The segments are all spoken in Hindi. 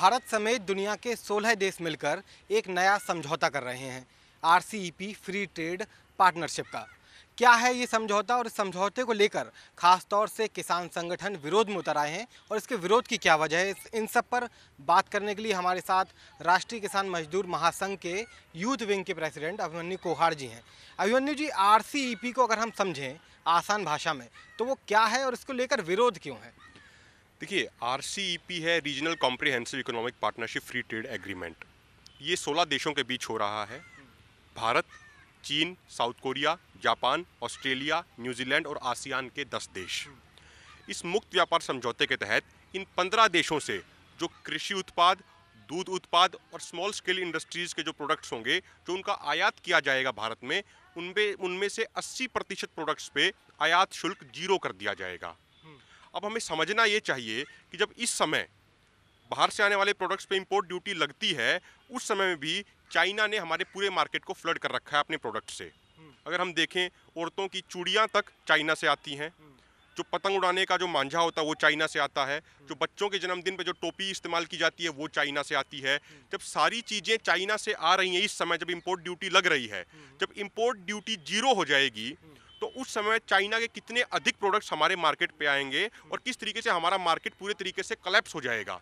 भारत समेत दुनिया के 16 देश मिलकर एक नया समझौता कर रहे हैं आर फ्री ट्रेड पार्टनरशिप का क्या है ये समझौता और इस समझौते को लेकर खासतौर से किसान संगठन विरोध में उतर आए हैं और इसके विरोध की क्या वजह है इन सब पर बात करने के लिए हमारे साथ राष्ट्रीय किसान मजदूर महासंघ के यूथ विंग के प्रेसिडेंट अभिमन्यु कोहार जी हैं अभिमन्यु जी आर को अगर हम समझें आसान भाषा में तो वो क्या है और इसको लेकर विरोध क्यों है देखिए आर e है regional comprehensive economic partnership free trade agreement ये 16 देशों के बीच हो रहा है भारत चीन South Korea Japan Australia New Zealand और आसियान के 10 देश इस मुक्त व्यापार समझौते के तहत इन 15 देशों से जो कृषि उत्पाद दूध उत्पाद और स्मॉल स्केल इंडस्ट्रीज़ के जो प्रोडक्ट्स होंगे जो उनका आयात किया जाएगा भारत में उनमें उनमें से 80 प्रतिशत प्रोडक्ट्स पे आयात शुल्क जीरो कर दिया जाएगा अब हमें समझना ये चाहिए कि जब इस समय बाहर से आने वाले प्रोडक्ट्स पे इंपोर्ट ड्यूटी लगती है उस समय में भी चाइना ने हमारे पूरे मार्केट को फ्लड कर रखा है अपने प्रोडक्ट से हम्म। अगर हम देखें औरतों की चूड़ियाँ तक चाइना से आती हैं हम्म। जो पतंग उड़ाने का जो मांझा होता है वो चाइना से आता है हम्म। जो बच्चों के जन्मदिन पे जो टोपी इस्तेमाल की जाती है वो चाइना से आती है जब सारी चीज़ें चाइना से आ रही हैं इस समय जब इम्पोर्ट ड्यूटी लग रही है जब इम्पोर्ट ड्यूटी जीरो हो जाएगी तो उस समय चाइना के कितने अधिक प्रोडक्ट्स हमारे मार्केट पे आएंगे और किस तरीके से हमारा मार्केट पूरे तरीके से कलेप्स हो जाएगा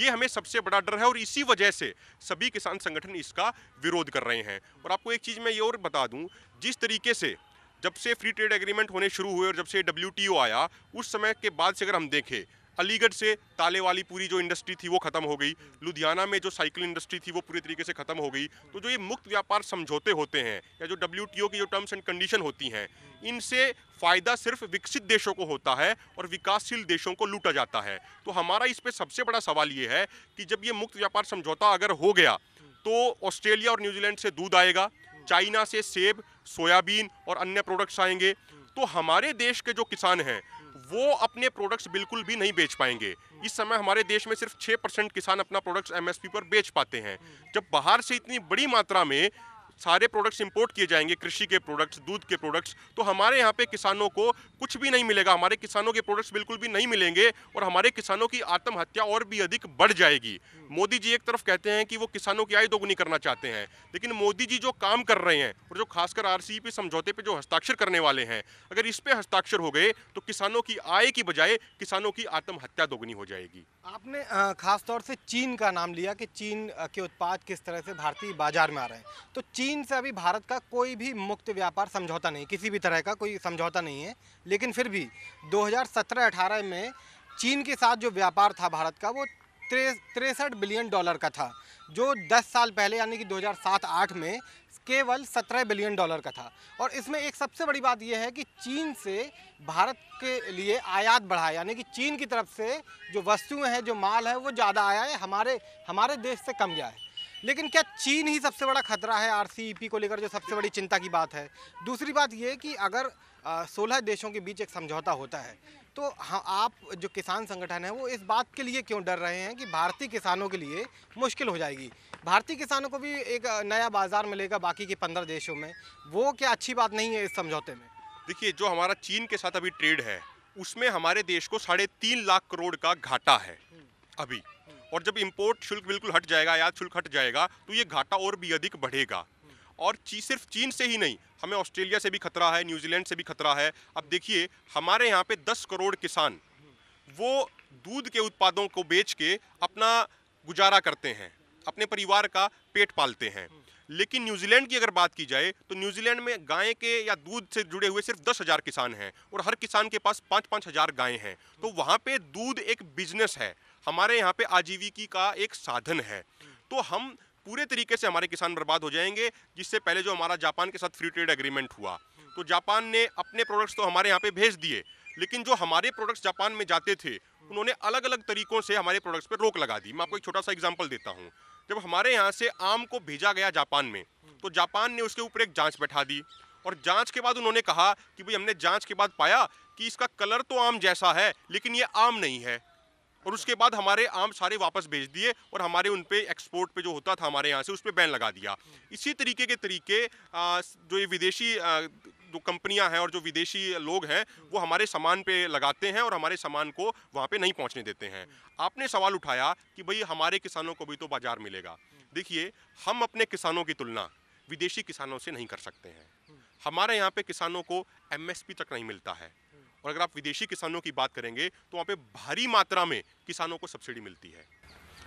ये हमें सबसे बड़ा डर है और इसी वजह से सभी किसान संगठन इसका विरोध कर रहे हैं और आपको एक चीज़ मैं ये और बता दूँ जिस तरीके से जब से फ्री ट्रेड एग्रीमेंट होने शुरू हुए और जब से डब्ल्यू आया उस समय के बाद से अगर हम देखें अलीगढ़ से ताले वाली पूरी जो इंडस्ट्री थी वो खत्म हो गई लुधियाना में जो साइकिल इंडस्ट्री थी वो पूरी तरीके से खत्म हो गई तो जो ये मुक्त व्यापार समझौते होते हैं या जो डब्ल्यू की जो टर्म्स एंड कंडीशन होती हैं इनसे फ़ायदा सिर्फ विकसित देशों को होता है और विकासशील देशों को लूटा जाता है तो हमारा इस पर सबसे बड़ा सवाल ये है कि जब ये मुक्त व्यापार समझौता अगर हो गया तो ऑस्ट्रेलिया और न्यूजीलैंड से दूध आएगा चाइना से सेब सोयाबीन और अन्य प्रोडक्ट्स आएंगे तो हमारे देश के जो किसान हैं वो अपने प्रोडक्ट्स बिल्कुल भी नहीं बेच पाएंगे इस समय हमारे देश में सिर्फ छः परसेंट किसान अपना प्रोडक्ट्स एमएसपी पर बेच पाते हैं जब बाहर से इतनी बड़ी मात्रा में सारे प्रोडक्ट्स इंपोर्ट किए जाएंगे कृषि के प्रोडक्ट्स दूध के प्रोडक्ट्स तो हमारे यहाँ पे किसानों को कुछ भी नहीं मिलेगा हमारे किसानों के प्रोडक्ट्स बिल्कुल भी नहीं मिलेंगे और हमारे किसानों की आत्महत्या और भी अधिक बढ़ जाएगी मोदी जी एक तरफ कहते हैं कि वो किसानों की आय दोगुनी करना चाहते हैं लेकिन मोदी जी जो काम कर रहे हैं और जो खासकर आर समझौते पर जो हस्ताक्षर करने वाले हैं अगर इस पर हस्ताक्षर हो गए तो किसानों की आय की बजाय किसानों की आत्महत्या दोगुनी हो जाएगी आपने खासतौर से चीन का नाम लिया कि चीन के उत्पाद किस तरह से भारतीय बाजार में आ रहे हैं तो चीन चीन से अभी भारत का कोई भी मुक्त व्यापार समझौता नहीं किसी भी तरह का कोई समझौता नहीं है लेकिन फिर भी 2017-18 में चीन के साथ जो व्यापार था भारत का वो तिरसठ बिलियन डॉलर का था जो 10 साल पहले यानी कि 2007-8 में केवल 17 बिलियन डॉलर का था और इसमें एक सबसे बड़ी बात यह है कि चीन से भारत के लिए आयात बढ़ा यानी कि चीन की तरफ से जो वस्तुएं हैं जो माल है वो ज़्यादा आया है हमारे हमारे देश से कम गया है लेकिन क्या चीन ही सबसे बड़ा खतरा है आर को लेकर जो सबसे बड़ी चिंता की बात है दूसरी बात ये कि अगर सोलह देशों के बीच एक समझौता होता है तो हाँ आप जो किसान संगठन है वो इस बात के लिए क्यों डर रहे हैं कि भारतीय किसानों के लिए मुश्किल हो जाएगी भारतीय किसानों को भी एक नया बाज़ार मिलेगा बाकी के पंद्रह देशों में वो क्या अच्छी बात नहीं है इस समझौते में देखिए जो हमारा चीन के साथ अभी ट्रेड है उसमें हमारे देश को साढ़े तीन लाख करोड़ का घाटा है अभी और जब इम्पोर्ट शुल्क बिल्कुल हट जाएगा आयात शुल्क हट जाएगा तो ये घाटा और भी अधिक बढ़ेगा और ची, सिर्फ चीन से ही नहीं हमें ऑस्ट्रेलिया से भी खतरा है न्यूजीलैंड से भी खतरा है अब देखिए हमारे यहाँ पे दस करोड़ किसान वो दूध के उत्पादों को बेच के अपना गुजारा करते हैं अपने परिवार का पेट पालते हैं लेकिन न्यूजीलैंड की अगर बात की जाए तो न्यूजीलैंड में गाय के या दूध से जुड़े हुए सिर्फ दस हज़ार किसान हैं और हर किसान के पास पाँच पाँच हज़ार गाय हैं तो वहाँ पे दूध एक बिजनेस है हमारे यहाँ पे आजीविकी का एक साधन है तो हम पूरे तरीके से हमारे किसान बर्बाद हो जाएंगे जिससे पहले जो हमारा जापान के साथ फ्री ट्रेड एग्रीमेंट हुआ तो जापान ने अपने प्रोडक्ट्स तो हमारे यहाँ पे भेज दिए लेकिन जो हमारे प्रोडक्ट्स जापान में जाते थे उन्होंने अलग अलग तरीकों से हमारे प्रोडक्ट्स पर रोक लगा दी मैं आपको एक छोटा सा एग्जाम्पल देता हूँ जब हमारे यहाँ से आम को भेजा गया जापान में तो जापान ने उसके ऊपर एक जाँच बैठा दी और जाँच के बाद उन्होंने कहा कि भाई हमने जाँच के बाद पाया कि इसका कलर तो आम जैसा है लेकिन ये आम नहीं है और उसके बाद हमारे आम सारे वापस भेज दिए और हमारे उन पर एक्सपोर्ट पे जो होता था हमारे यहाँ से उस पर बैन लगा दिया इसी तरीके के तरीके जो ये विदेशी जो कंपनियां हैं और जो विदेशी लोग हैं वो हमारे सामान पे लगाते हैं और हमारे सामान को वहाँ पे नहीं पहुँचने देते हैं आपने सवाल उठाया कि भाई हमारे किसानों को भी तो बाज़ार मिलेगा देखिए हम अपने किसानों की तुलना विदेशी किसानों से नहीं कर सकते हैं हमारे यहाँ पे किसानों को एमएसपी तक नहीं मिलता है और अगर आप विदेशी किसानों की बात करेंगे तो वहाँ पे भारी मात्रा में किसानों को सब्सिडी मिलती है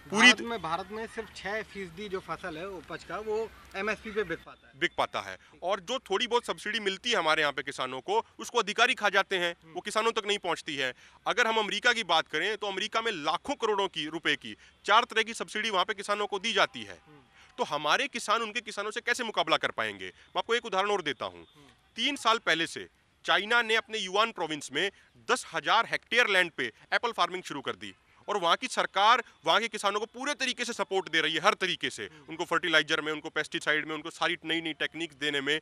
पूरी भारत में भारत में सिर्फ छः फीसदी जो फसल है उपज का वो एमएसपी पे बिक पाता है बिक पाता है और जो थोड़ी बहुत सब्सिडी मिलती है हमारे यहाँ पे किसानों को उसको अधिकारी खा जाते हैं हम्म। वो किसानों तक नहीं पहुँचती है अगर हम अमेरिका की बात करें तो अमेरिका में लाखों करोड़ों की रुपए की चार तरह की सब्सिडी वहाँ पे किसानों को दी जाती है हम्म। तो हमारे किसान उनके किसानों से कैसे मुकाबला कर पाएंगे मैं आपको एक उदाहरण और देता हूँ हम्म। तीन साल पहले से चाइना ने अपने युवान प्रोविंस में दस हज़ार हेक्टेयर लैंड पे एप्पल फार्मिंग शुरू कर दी और वहाँ की सरकार वहाँ के किसानों को पूरे तरीके से सपोर्ट दे रही है हर तरीके से उनको फर्टिलाइजर में उनको पेस्टिसाइड में उनको सारी नई नई टेक्निक्स देने में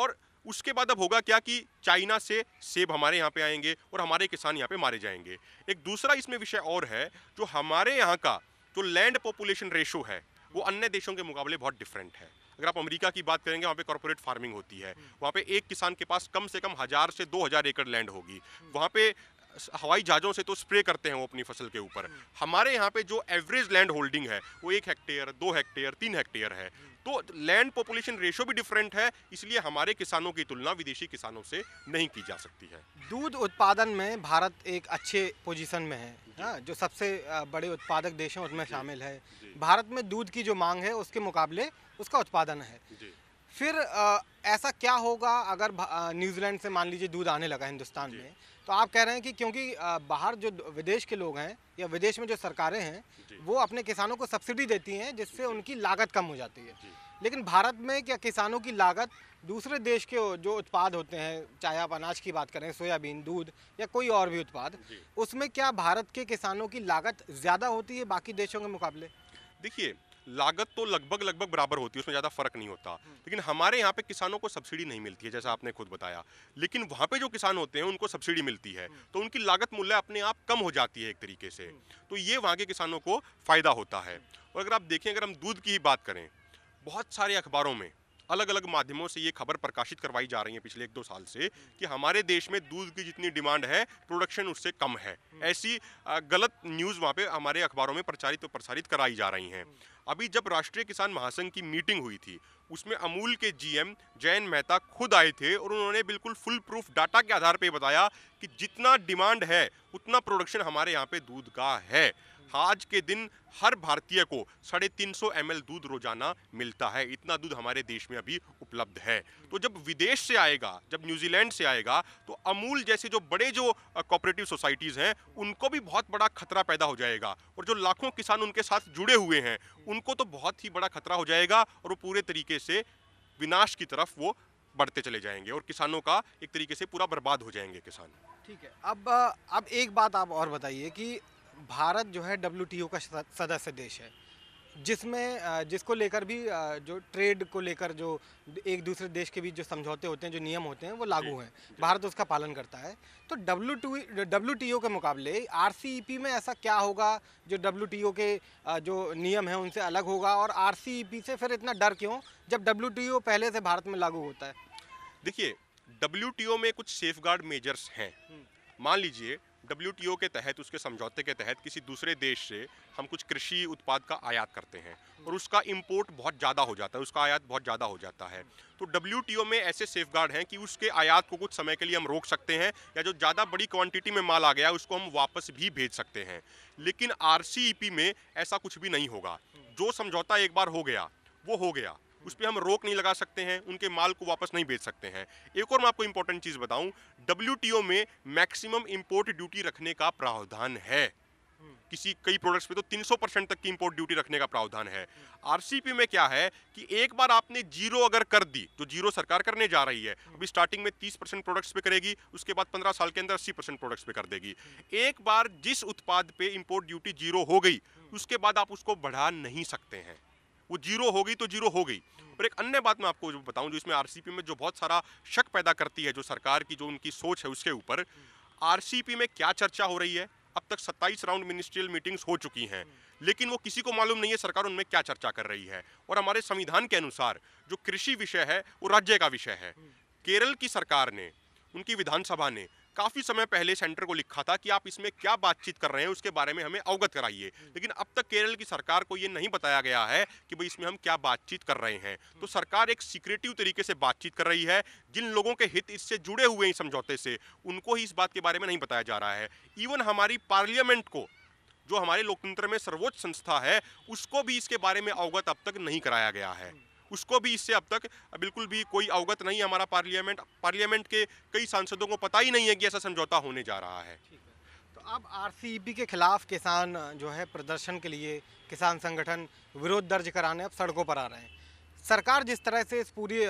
और उसके बाद अब होगा क्या कि चाइना से सेब हमारे यहाँ पे आएंगे और हमारे किसान यहाँ पे मारे जाएंगे एक दूसरा इसमें विषय और है जो हमारे यहाँ का जो लैंड पॉपुलेशन रेशो है वो अन्य देशों के मुकाबले बहुत डिफरेंट है अगर आप अमेरिका की बात करेंगे वहाँ पे कॉरपोरेट फार्मिंग होती है हम्म। वहाँ पे एक किसान के पास कम से कम हज़ार से दो हज़ार एकड़ लैंड होगी हम्म। वहाँ पे हवाई जहाज़ों से तो स्प्रे करते हैं वो अपनी फसल के ऊपर हम्म। हमारे यहाँ पे जो एवरेज लैंड होल्डिंग है वो एक हेक्टेयर दो हेक्टेयर तीन हेक्टेयर है हम्म। तो लैंड पॉपुलेशन रेशो भी डिफरेंट है इसलिए हमारे किसानों की तुलना विदेशी किसानों से नहीं की जा सकती है दूध उत्पादन में भारत एक अच्छे पोजिशन में है हाँ जो सबसे बड़े उत्पादक देश हैं उसमें शामिल है भारत में दूध की जो मांग है उसके मुकाबले उसका उत्पादन है फिर आ, ऐसा क्या होगा अगर न्यूजीलैंड से मान लीजिए दूध आने लगा हिंदुस्तान में तो आप कह रहे हैं कि क्योंकि बाहर जो विदेश के लोग हैं या विदेश में जो सरकारें हैं वो अपने किसानों को सब्सिडी देती हैं जिससे उनकी लागत कम हो जाती है लेकिन भारत में क्या किसानों की लागत दूसरे देश के जो उत्पाद होते हैं चाहे आप अनाज की बात करें सोयाबीन दूध या कोई और भी उत्पाद उसमें क्या भारत के किसानों की लागत ज़्यादा होती है बाकी देशों के मुकाबले देखिए लागत तो लगभग लगभग बराबर होती है उसमें ज़्यादा फर्क नहीं होता हम्म। लेकिन हमारे यहाँ पे किसानों को सब्सिडी नहीं मिलती है जैसा आपने खुद बताया लेकिन वहाँ पे जो किसान होते हैं उनको सब्सिडी मिलती है हम्म। तो उनकी लागत मूल्य अपने आप कम हो जाती है एक तरीके से हम्म। तो ये वहाँ के किसानों को फ़ायदा होता है और अगर आप देखें अगर हम दूध की ही बात करें बहुत सारे अखबारों में अलग अलग माध्यमों से ये खबर प्रकाशित करवाई जा रही है पिछले एक दो साल से कि हमारे देश में दूध की जितनी डिमांड है प्रोडक्शन उससे कम है हम्म। ऐसी गलत न्यूज़ वहाँ पे हमारे अखबारों में प्रचारित और प्रसारित कराई जा रही हैं हम्म। अभी जब राष्ट्रीय किसान महासंघ की मीटिंग हुई थी उसमें अमूल के जीएम जयंत मेहता खुद आए थे और उन्होंने बिल्कुल फुल प्रूफ डाटा के आधार पर बताया कि जितना डिमांड है उतना प्रोडक्शन हमारे यहाँ पे दूध का है आज के दिन हर भारतीय को साढ़े तीन सौ एम दूध रोजाना मिलता है इतना दूध हमारे देश में अभी उपलब्ध है तो जब विदेश से आएगा जब न्यूजीलैंड से आएगा तो अमूल जैसे जो बड़े जो कॉपरेटिव सोसाइटीज़ हैं उनको भी बहुत बड़ा खतरा पैदा हो जाएगा और जो लाखों किसान उनके साथ जुड़े हुए हैं उनको तो बहुत ही बड़ा खतरा हो जाएगा और वो पूरे तरीके से विनाश की तरफ वो बढ़ते चले जाएंगे और किसानों का एक तरीके से पूरा बर्बाद हो जाएंगे किसान ठीक है अब अब एक बात आप और बताइए कि भारत जो है डब्ल्यू का सदस्य देश है जिसमें जिसको लेकर भी जो ट्रेड को लेकर जो एक दूसरे देश के बीच जो समझौते होते हैं जो नियम होते हैं वो लागू हैं भारत उसका पालन करता है तो डब्ल्यू डब्ल्यू के मुकाबले आर e में ऐसा क्या होगा जो डब्ल्यू के जो नियम हैं उनसे अलग होगा और आर e से फिर इतना डर क्यों जब डब्ल्यू पहले से भारत में लागू होता है देखिए डब्ल्यू में कुछ सेफ मेजर्स हैं हम्म। मान लीजिए डब्ल्यू के तहत उसके समझौते के तहत किसी दूसरे देश से हम कुछ कृषि उत्पाद का आयात करते हैं और उसका इम्पोर्ट बहुत ज़्यादा हो जाता है उसका आयात बहुत ज़्यादा हो जाता है तो डब्ल्यू में ऐसे सेफ हैं कि उसके आयात को कुछ समय के लिए हम रोक सकते हैं या जो ज़्यादा बड़ी क्वान्टिटी में माल आ गया उसको हम वापस भी भेज सकते हैं लेकिन आर e में ऐसा कुछ भी नहीं होगा जो समझौता एक बार हो गया वो हो गया उस पर हम रोक नहीं लगा सकते हैं उनके माल को वापस नहीं बेच सकते हैं एक और मैं आपको इंपॉर्टेंट चीज़ बताऊं डब्ल्यू में मैक्सिमम इम्पोर्ट ड्यूटी रखने का प्रावधान है हम्म। किसी कई प्रोडक्ट्स पे तो 300 परसेंट तक की इंपोर्ट ड्यूटी रखने का प्रावधान है आरसीपी में क्या है कि एक बार आपने जीरो अगर कर दी जो तो जीरो सरकार करने जा रही है हम्म। अभी स्टार्टिंग में 30 परसेंट प्रोडक्ट्स पे करेगी उसके बाद 15 साल के अंदर 80 परसेंट प्रोडक्ट्स पे कर देगी हम्म। एक बार जिस उत्पाद पे इंपोर्ट ड्यूटी जीरो हो गई उसके बाद आप उसको बढ़ा नहीं सकते हैं वो जीरो हो गई तो जीरो हो गई और एक अन्य बात मैं आपको जो बताऊं जो इसमें आरसीपी में जो बहुत सारा शक पैदा करती है जो सरकार की जो उनकी सोच है उसके ऊपर आर में क्या चर्चा हो रही है अब तक 27 राउंड मिनिस्ट्रियल मीटिंग्स हो चुकी हैं लेकिन वो किसी को मालूम नहीं है सरकार उनमें क्या चर्चा कर रही है और हमारे संविधान के अनुसार जो कृषि विषय है वो राज्य का विषय है केरल की सरकार ने उनकी विधानसभा ने काफ़ी समय पहले सेंटर को लिखा था कि आप इसमें क्या बातचीत कर रहे हैं उसके बारे में हमें अवगत कराइए लेकिन अब तक केरल की सरकार को ये नहीं बताया गया है कि भाई इसमें हम क्या बातचीत कर रहे हैं तो हम्म। सरकार एक सीक्रेटिव तरीके से बातचीत कर रही है जिन लोगों के हित इससे जुड़े हुए हैं समझौते से उनको ही इस बात के बारे में नहीं बताया जा रहा है इवन हमारी पार्लियामेंट को जो हमारे लोकतंत्र में सर्वोच्च संस्था है उसको भी इसके बारे में अवगत अब तक नहीं कराया गया है हम्म। उसको भी इससे अब तक बिल्कुल भी कोई अवगत नहीं है हमारा पार्लियामेंट पार्लियामेंट के कई सांसदों को पता ही नहीं है कि ऐसा समझौता होने जा रहा है तो अब आरसीईपी के खिलाफ किसान जो है प्रदर्शन के लिए किसान संगठन विरोध दर्ज कराने अब सड़कों पर आ रहे हैं सरकार जिस तरह से इस पूरी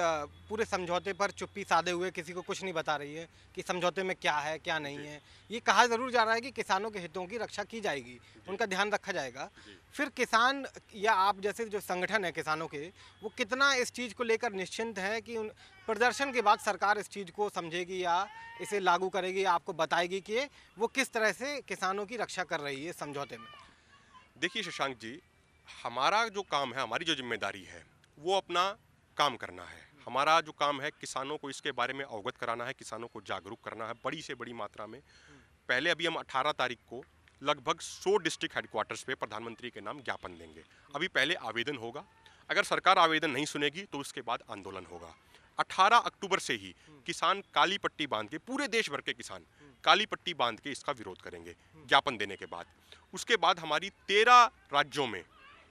पूरे समझौते पर चुप्पी साधे हुए किसी को कुछ नहीं बता रही है कि समझौते में क्या है क्या नहीं है ये कहा ज़रूर जा रहा है कि किसानों के हितों की रक्षा की जाएगी उनका ध्यान रखा जाएगा फिर किसान या आप जैसे जो संगठन है किसानों के वो कितना इस चीज़ को लेकर निश्चिंत है कि उन प्रदर्शन के बाद सरकार इस चीज़ को समझेगी या इसे लागू करेगी या आपको बताएगी कि वो किस तरह से किसानों की रक्षा कर रही है समझौते में देखिए शशांक जी हमारा जो काम है हमारी जो जिम्मेदारी है वो अपना काम करना है हमारा जो काम है किसानों को इसके बारे में अवगत कराना है किसानों को जागरूक करना है बड़ी से बड़ी मात्रा में पहले अभी हम 18 तारीख को लगभग 100 डिस्ट्रिक्ट हेडक्वार्टर्स पे प्रधानमंत्री के नाम ज्ञापन देंगे अभी पहले आवेदन होगा अगर सरकार आवेदन नहीं सुनेगी तो उसके बाद आंदोलन होगा 18 अक्टूबर से ही किसान काली पट्टी बांध के पूरे देश भर के किसान काली पट्टी बांध के इसका विरोध करेंगे ज्ञापन देने के बाद उसके बाद हमारी तेरह राज्यों में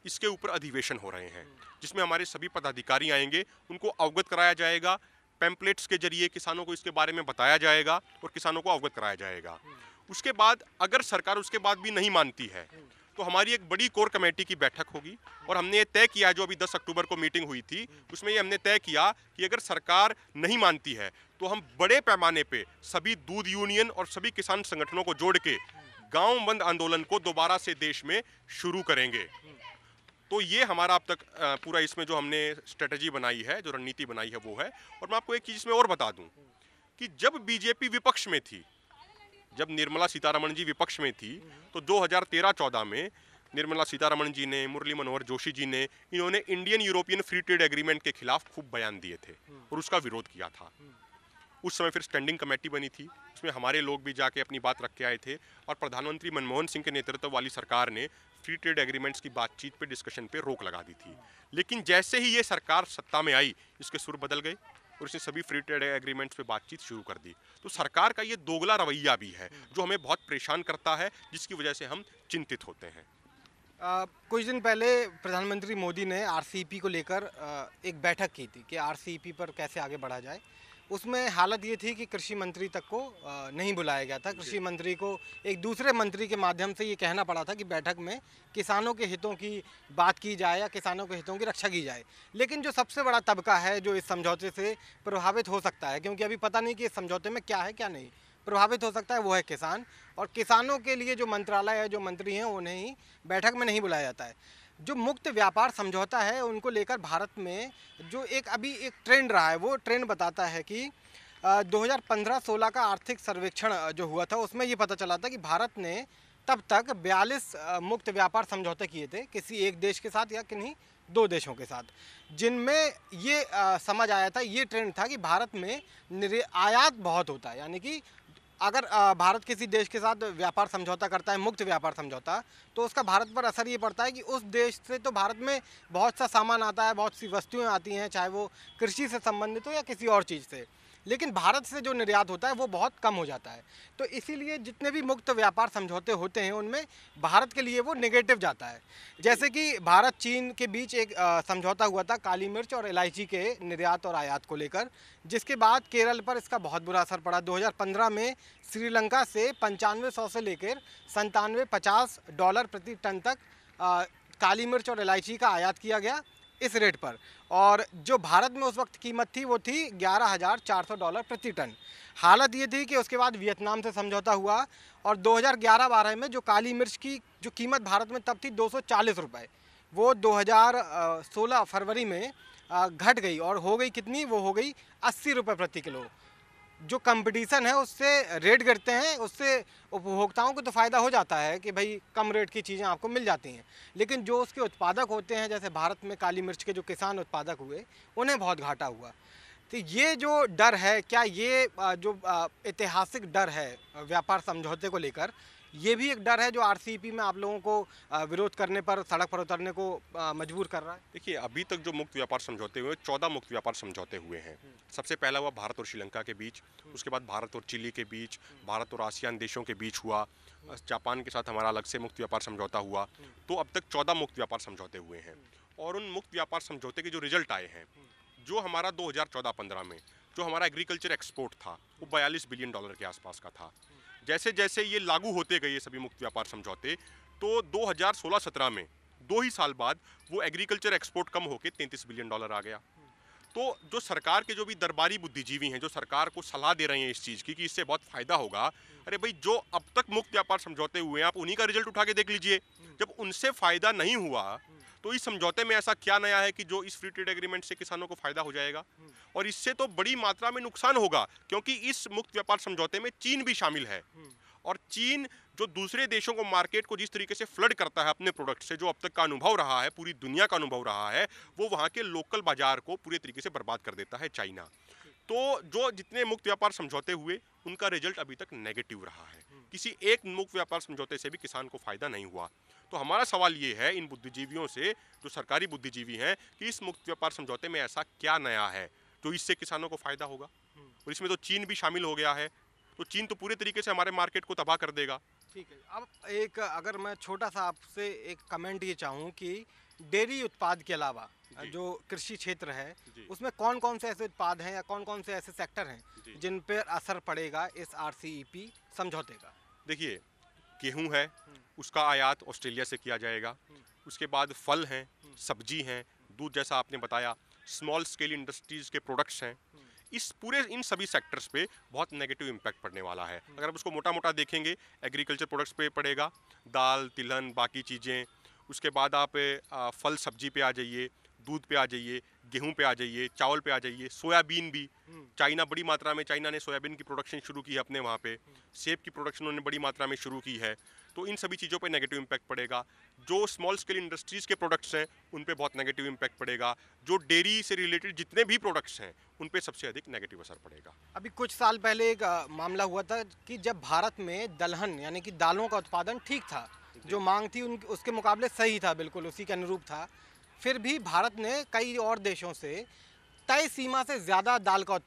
इसके ऊपर अधिवेशन हो रहे हैं जिसमें हमारे सभी पदाधिकारी आएंगे उनको अवगत कराया जाएगा पैम्पलेट्स के जरिए किसानों को इसके बारे में बताया जाएगा और किसानों को अवगत कराया जाएगा उसके बाद अगर सरकार उसके बाद भी नहीं मानती है तो हमारी एक बड़ी कोर कमेटी की बैठक होगी और हमने ये तय किया जो अभी 10 अक्टूबर को मीटिंग हुई थी उसमें ये हमने तय किया कि अगर सरकार नहीं मानती है तो हम बड़े पैमाने पे सभी दूध यूनियन और सभी किसान संगठनों को जोड़ के गाँव बंद आंदोलन को दोबारा से देश में शुरू करेंगे तो ये हमारा अब तक पूरा इसमें जो हमने स्ट्रेटजी बनाई है जो रणनीति बनाई है वो है और मैं आपको एक चीज़ इसमें और बता दूं कि जब बीजेपी विपक्ष में थी जब निर्मला सीतारमण जी विपक्ष में थी तो 2013-14 में निर्मला सीतारमण जी ने मुरली मनोहर जोशी जी ने इन्होंने Indian European free trade agreement के खिलाफ खूब बयान दिए थे और उसका विरोध किया था उस समय फिर स्टैंडिंग कमेटी बनी थी उसमें हमारे लोग भी जाके अपनी बात रख के आए थे और प्रधानमंत्री मनमोहन सिंह के नेतृत्व वाली सरकार ने फ्री ट्रेड एग्रीमेंट्स की बातचीत पे डिस्कशन पे रोक लगा दी थी लेकिन जैसे ही ये सरकार सत्ता में आई इसके सुर बदल गए और इसने सभी फ्री ट्रेड एग्रीमेंट्स पे बातचीत शुरू कर दी तो सरकार का ये दोगला रवैया भी है जो हमें बहुत परेशान करता है जिसकी वजह से हम चिंतित होते हैं आ, कुछ दिन पहले प्रधानमंत्री मोदी ने आरसीईपी e को लेकर एक बैठक की थी कि आरसीईपी e पर कैसे आगे बढ़ा जाए उसमें हालत ये थी कि कृषि मंत्री तक को नहीं बुलाया गया था कृषि मंत्री को एक दूसरे मंत्री के माध्यम से ये कहना पड़ा था कि बैठक में किसानों के हितों की बात की जाए या किसानों के हितों की रक्षा की जाए लेकिन जो सबसे बड़ा तबका है जो इस समझौते से प्रभावित हो सकता है क्योंकि अभी पता नहीं कि इस समझौते में क्या है क्या नहीं प्रभावित हो सकता है वो है किसान और किसानों के लिए जो मंत्रालय है जो मंत्री हैं उन्हें ही बैठक में नहीं बुलाया जाता है जो मुक्त व्यापार समझौता है उनको लेकर भारत में जो एक अभी एक ट्रेंड रहा है वो ट्रेंड बताता है कि 2015-16 का आर्थिक सर्वेक्षण जो हुआ था उसमें ये पता चला था कि भारत ने तब तक 42 मुक्त व्यापार समझौते किए थे किसी एक देश के साथ या किन्हीं दो देशों के साथ जिनमें ये समझ आया था ये ट्रेंड था कि भारत में आयात बहुत होता है यानी कि अगर भारत किसी देश के साथ व्यापार समझौता करता है मुक्त व्यापार समझौता तो उसका भारत पर असर ये पड़ता है कि उस देश से तो भारत में बहुत सा सामान आता है बहुत सी वस्तुएं आती हैं चाहे वो कृषि से संबंधित हो या किसी और चीज़ से लेकिन भारत से जो निर्यात होता है वो बहुत कम हो जाता है तो इसीलिए जितने भी मुक्त व्यापार समझौते होते हैं उनमें भारत के लिए वो नेगेटिव जाता है जैसे कि भारत चीन के बीच एक समझौता हुआ था काली मिर्च और इलायची के निर्यात और आयात को लेकर जिसके बाद केरल पर इसका बहुत बुरा असर पड़ा दो में श्रीलंका से पंचानवे सौ से लेकर संतानवे पचास डॉलर प्रति टन तक आ, काली मिर्च और इलायची का आयात किया गया इस रेट पर और जो भारत में उस वक्त कीमत थी वो थी ग्यारह हज़ार चार सौ डॉलर प्रति टन हालत ये थी कि उसके बाद वियतनाम से समझौता हुआ और 2011-12 में जो काली मिर्च की जो कीमत भारत में तब थी दो सौ वो 2016 फरवरी में घट गई और हो गई कितनी वो हो गई अस्सी रुपये प्रति किलो जो कंपटीशन है उससे रेट गिरते हैं उससे उपभोक्ताओं को तो फ़ायदा हो जाता है कि भाई कम रेट की चीज़ें आपको मिल जाती हैं लेकिन जो उसके उत्पादक होते हैं जैसे भारत में काली मिर्च के जो किसान उत्पादक हुए उन्हें बहुत घाटा हुआ तो ये जो डर है क्या ये जो ऐतिहासिक डर है व्यापार समझौते को लेकर ये भी एक डर है जो आरसीपी में आप लोगों को विरोध करने पर सड़क पर उतरने को मजबूर कर रहा है देखिए अभी तक जो मुक्त व्यापार समझौते हुए चौदह मुक्त व्यापार समझौते हुए हैं हम्म। सबसे पहला हुआ भारत और श्रीलंका के बीच हम्म। उसके बाद भारत और चिली के बीच हम्म। भारत और आसियान देशों के बीच हुआ जापान के साथ हमारा अलग से मुक्त व्यापार समझौता हुआ तो अब तक चौदह मुक्त व्यापार समझौते हुए हैं और उन मुक्त व्यापार समझौते के जो रिजल्ट आए हैं जो हमारा दो हज़ार में जो हमारा एग्रीकल्चर एक्सपोर्ट था वो 42 बिलियन डॉलर के आसपास का था जैसे जैसे ये लागू होते गए ये सभी मुक्त व्यापार समझौते तो 2016-17 में दो ही साल बाद वो एग्रीकल्चर एक्सपोर्ट कम होकर तैंतीस बिलियन डॉलर आ गया तो जो सरकार के जो भी दरबारी बुद्धिजीवी हैं जो सरकार को सलाह दे रहे हैं इस चीज़ की कि इससे बहुत फ़ायदा होगा अरे भाई जो अब तक मुक्त व्यापार समझौते हुए हैं आप उन्हीं का रिजल्ट उठा के देख लीजिए जब उनसे फ़ायदा नहीं हुआ तो इस समझौते में ऐसा क्या नया है कि जो इस फ्री ट्रेड एग्रीमेंट से किसानों को फायदा हो जाएगा और इससे तो बड़ी मात्रा में नुकसान होगा क्योंकि इस मुक्त व्यापार समझौते में चीन भी शामिल है और चीन जो दूसरे देशों को मार्केट को जिस तरीके से फ्लड करता है अपने प्रोडक्ट से जो अब तक का अनुभव रहा है पूरी दुनिया का अनुभव रहा है वो वहाँ के लोकल बाजार को पूरे तरीके से बर्बाद कर देता है चाइना तो जो जितने मुक्त व्यापार समझौते हुए उनका रिजल्ट अभी तक नेगेटिव रहा है किसी एक उन्मुख व्यापार समझौते से भी किसान को फायदा नहीं हुआ तो हमारा सवाल ये है इन बुद्धिजीवियों से जो सरकारी बुद्धिजीवी हैं कि इस मुक्त व्यापार समझौते में ऐसा क्या नया है जो इससे किसानों को फायदा होगा हम्म। और इसमें तो चीन भी शामिल हो गया है तो चीन तो पूरे तरीके से हमारे मार्केट को तबाह कर देगा ठीक है अब एक अगर मैं छोटा सा आपसे एक कमेंट ये चाहूँ कि डेयरी उत्पाद के अलावा जो कृषि क्षेत्र है उसमें कौन कौन से ऐसे उत्पाद हैं या कौन कौन से ऐसे सेक्टर हैं जिन पर असर पड़ेगा इस आर समझौते का देखिए गेहूं है हम्म। उसका आयात ऑस्ट्रेलिया से किया जाएगा हम्म। उसके बाद फल हैं हम्म। सब्जी हैं दूध जैसा आपने बताया स्मॉल स्केल इंडस्ट्रीज़ के प्रोडक्ट्स हैं इस पूरे इन सभी सेक्टर्स पे बहुत नेगेटिव इम्पैक्ट पड़ने वाला है अगर आप उसको मोटा मोटा देखेंगे एग्रीकल्चर प्रोडक्ट्स पे पड़ेगा दाल तिलहन बाकी चीज़ें उसके बाद आप फल सब्जी पे आ जाइए दूध पे आ जाइए गेहूं पे आ जाइए चावल पे आ जाइए सोयाबीन भी हम्म। चाइना बड़ी मात्रा में चाइना ने सोयाबीन की प्रोडक्शन शुरू की है अपने वहाँ पे हम्म। सेब की प्रोडक्शन उन्होंने बड़ी मात्रा में शुरू की है तो इन सभी चीज़ों पे नेगेटिव इम्पैक्ट पड़ेगा जो स्मॉल स्केल इंडस्ट्रीज़ के प्रोडक्ट्स हैं उन पर बहुत नेगेटिव इम्पैक्ट पड़ेगा जो डेयरी से रिलेटेड जितने भी प्रोडक्ट्स हैं उन पर सबसे अधिक नेगेटिव असर पड़ेगा अभी कुछ साल पहले एक मामला हुआ था कि जब भारत में दलहन यानी कि दालों का उत्पादन ठीक था जो मांग थी उन उसके मुकाबले सही था बिल्कुल उसी के अनुरूप था फिर भी भारत ने कई और देशों से तय सीमा से ज़्यादा दाल का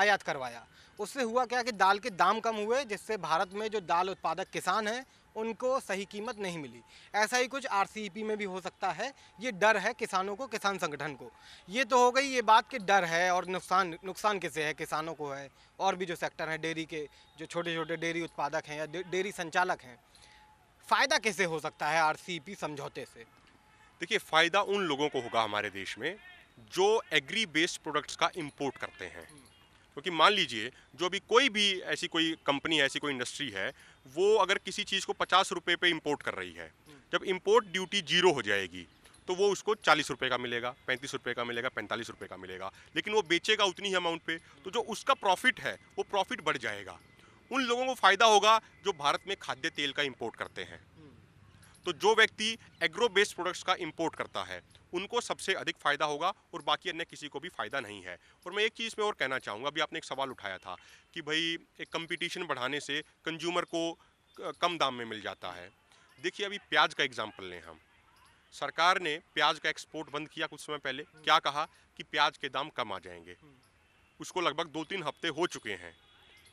आयात करवाया उससे हुआ क्या कि दाल के दाम कम हुए जिससे भारत में जो दाल उत्पादक किसान हैं उनको सही कीमत नहीं मिली ऐसा ही कुछ आर में भी हो सकता है ये डर है किसानों को किसान संगठन को ये तो हो गई ये बात कि डर है और नुकसान नुकसान किसे है किसानों को है और भी जो सेक्टर हैं डेयरी के जो छोटे छोटे डेयरी उत्पादक हैं या डेयरी संचालक हैं फ़ायदा कैसे हो सकता है आर समझौते से देखिए फ़ायदा उन लोगों को होगा हमारे देश में जो एग्री बेस्ड प्रोडक्ट्स का इम्पोर्ट करते हैं हम्म। क्योंकि मान लीजिए जो अभी कोई भी ऐसी कोई कंपनी ऐसी कोई इंडस्ट्री है वो अगर किसी चीज़ को पचास रुपये पर इम्पोर्ट कर रही है हम्म। जब इम्पोर्ट ड्यूटी जीरो हो जाएगी तो वो उसको चालीस रुपये का मिलेगा पैंतीस रुपये का मिलेगा पैंतालीस रुपये का मिलेगा लेकिन वो बेचेगा उतनी ही अमाउंट पे तो जो उसका प्रॉफिट है वो प्रॉफिट बढ़ जाएगा उन लोगों को फ़ायदा होगा जो भारत में खाद्य तेल का इम्पोर्ट करते हैं तो जो व्यक्ति एग्रो बेस्ड प्रोडक्ट्स का इम्पोर्ट करता है उनको सबसे अधिक फ़ायदा होगा और बाकी अन्य किसी को भी फ़ायदा नहीं है और मैं एक चीज़ में और कहना चाहूँगा अभी आपने एक सवाल उठाया था कि भाई एक कंपटीशन बढ़ाने से कंज्यूमर को कम दाम में मिल जाता है देखिए अभी प्याज का एग्जाम्पल लें हम सरकार ने प्याज का एक्सपोर्ट बंद किया कुछ समय पहले क्या कहा कि प्याज के दाम कम आ जाएंगे उसको लगभग दो तीन हफ्ते हो चुके हैं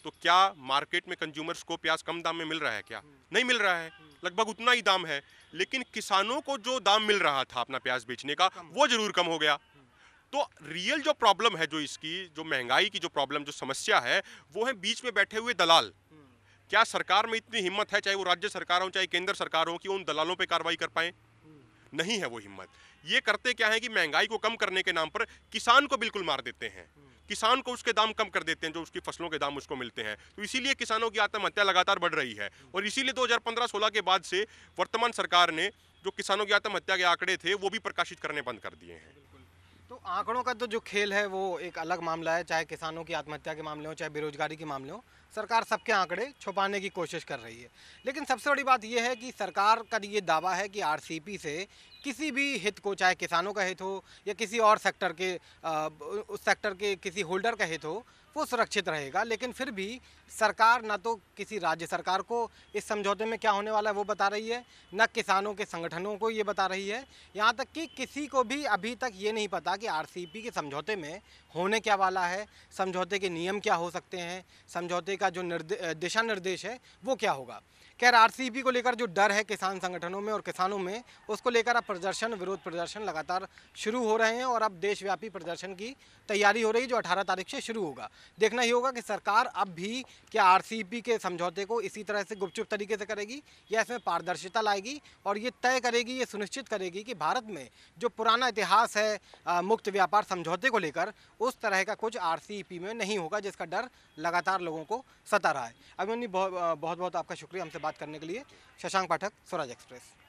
तो क्या मार्केट में कंज्यूमर्स को प्याज कम दाम में मिल रहा है क्या हम्म। नहीं मिल रहा है हम्म। लगभग उतना ही दाम है लेकिन किसानों को जो दाम मिल रहा था अपना प्याज बेचने का वो जरूर कम हो गया हम्म। तो रियल जो प्रॉब्लम है जो इसकी जो महंगाई की जो प्रॉब्लम जो समस्या है वो है बीच में बैठे हुए दलाल क्या सरकार में इतनी हिम्मत है चाहे वो राज्य सरकार हो चाहे केंद्र सरकार हो कि उन दलालों पे कार्रवाई कर पाए नहीं है वो हिम्मत ये करते क्या है कि महंगाई को कम करने के नाम पर किसान को बिल्कुल मार देते हैं किसान को उसके दाम कम कर देते हैं जो उसकी फसलों के दाम उसको मिलते हैं तो इसीलिए किसानों की आत्महत्या लगातार बढ़ रही है और इसीलिए 2015-16 के बाद से वर्तमान सरकार ने जो किसानों की आत्महत्या के आंकड़े थे वो भी प्रकाशित करने बंद कर दिए हैं तो आंकड़ों का तो जो खेल है वो एक अलग मामला है चाहे किसानों की आत्महत्या के मामले हो चाहे बेरोजगारी के मामले हो सरकार सबके आंकड़े छुपाने की कोशिश कर रही है लेकिन सबसे बड़ी बात यह है कि सरकार का ये दावा है कि आरसीपी से किसी भी हित को चाहे किसानों का हित हो या किसी और सेक्टर के आ, उस सेक्टर के किसी होल्डर का हित हो वो सुरक्षित रहेगा लेकिन फिर भी सरकार ना तो किसी राज्य सरकार को इस समझौते में क्या होने वाला है वो बता रही है ना किसानों के संगठनों को ये बता रही है यहाँ तक कि किसी को भी अभी तक ये नहीं पता कि आर के समझौते में होने क्या वाला है समझौते के नियम क्या हो सकते हैं समझौते का जो निर्दे, दिशा निर्देश है वो क्या होगा खैर आरसीपी को लेकर जो डर है किसान संगठनों में और किसानों में उसको लेकर अब प्रदर्शन विरोध प्रदर्शन लगातार शुरू हो रहे हैं और अब देशव्यापी प्रदर्शन की तैयारी हो रही है जो 18 तारीख से शुरू होगा देखना ही होगा कि सरकार अब भी क्या आर के समझौते को इसी तरह से गुपचुप तरीके से करेगी या इसमें पारदर्शिता लाएगी और ये तय करेगी ये सुनिश्चित करेगी कि भारत में जो पुराना इतिहास है आ, मुक्त व्यापार समझौते को लेकर उस तरह का कुछ आर में नहीं होगा जिसका डर लगातार लोगों को सता रहा है अभिमन्यु बहुत बहुत आपका शुक्रिया हमसे बात करने के लिए शशांक पाठक स्वराज एक्सप्रेस